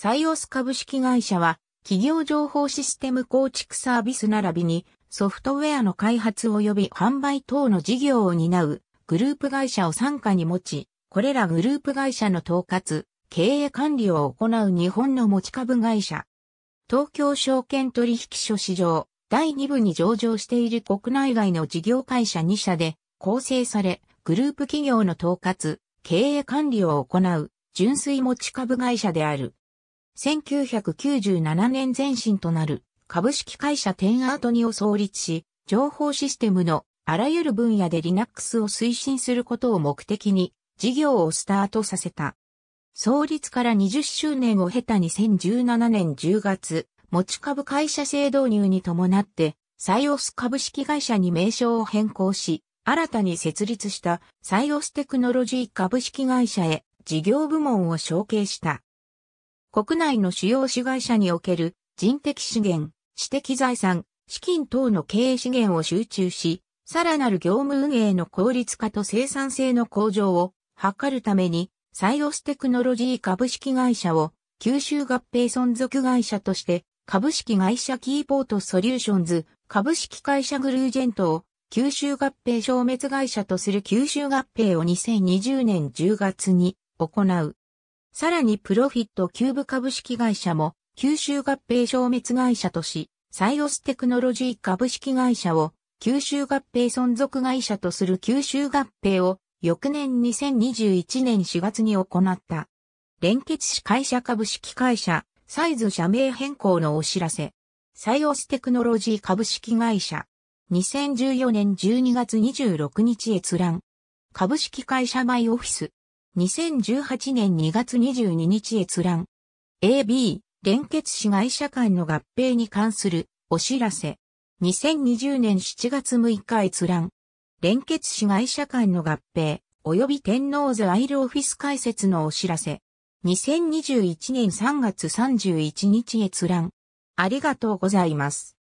サイオス株式会社は、企業情報システム構築サービス並びに、ソフトウェアの開発及び販売等の事業を担うグループ会社を傘下に持ち、これらグループ会社の統括、経営管理を行う日本の持ち株会社。東京証券取引所市場第2部に上場している国内外の事業会社2社で構成され、グループ企業の統括、経営管理を行う純粋持ち株会社である。1997年前身となる株式会社テンアートニを創立し、情報システムのあらゆる分野で Linux を推進することを目的に事業をスタートさせた。創立から20周年を経た2017年10月、持ち株会社制導入に伴って、サイオス株式会社に名称を変更し、新たに設立したサイオステクノロジー株式会社へ事業部門を承継した。国内の主要子会社における人的資源、私的財産、資金等の経営資源を集中し、さらなる業務運営の効率化と生産性の向上を図るために、サイオステクノロジー株式会社を吸収合併存続会社として株式会社キーポートソリューションズ、株式会社グルージェントを吸収合併消滅会社とする吸収合併を2020年10月に行う。さらにプロフィットキューブ株式会社も吸収合併消滅会社とし、サイオステクノロジー株式会社を吸収合併存続会社とする吸収合併を翌年2021年4月に行った。連結し会社株式会社、サイズ社名変更のお知らせ。サイオステクノロジー株式会社。2014年12月26日閲覧。株式会社マイオフィス。2018年2月22日閲覧。AB、連結市外社間の合併に関するお知らせ。2020年7月6日閲覧。連結市外社間の合併、及び天皇座アイルオフィス開設のお知らせ。2021年3月31日閲覧。ありがとうございます。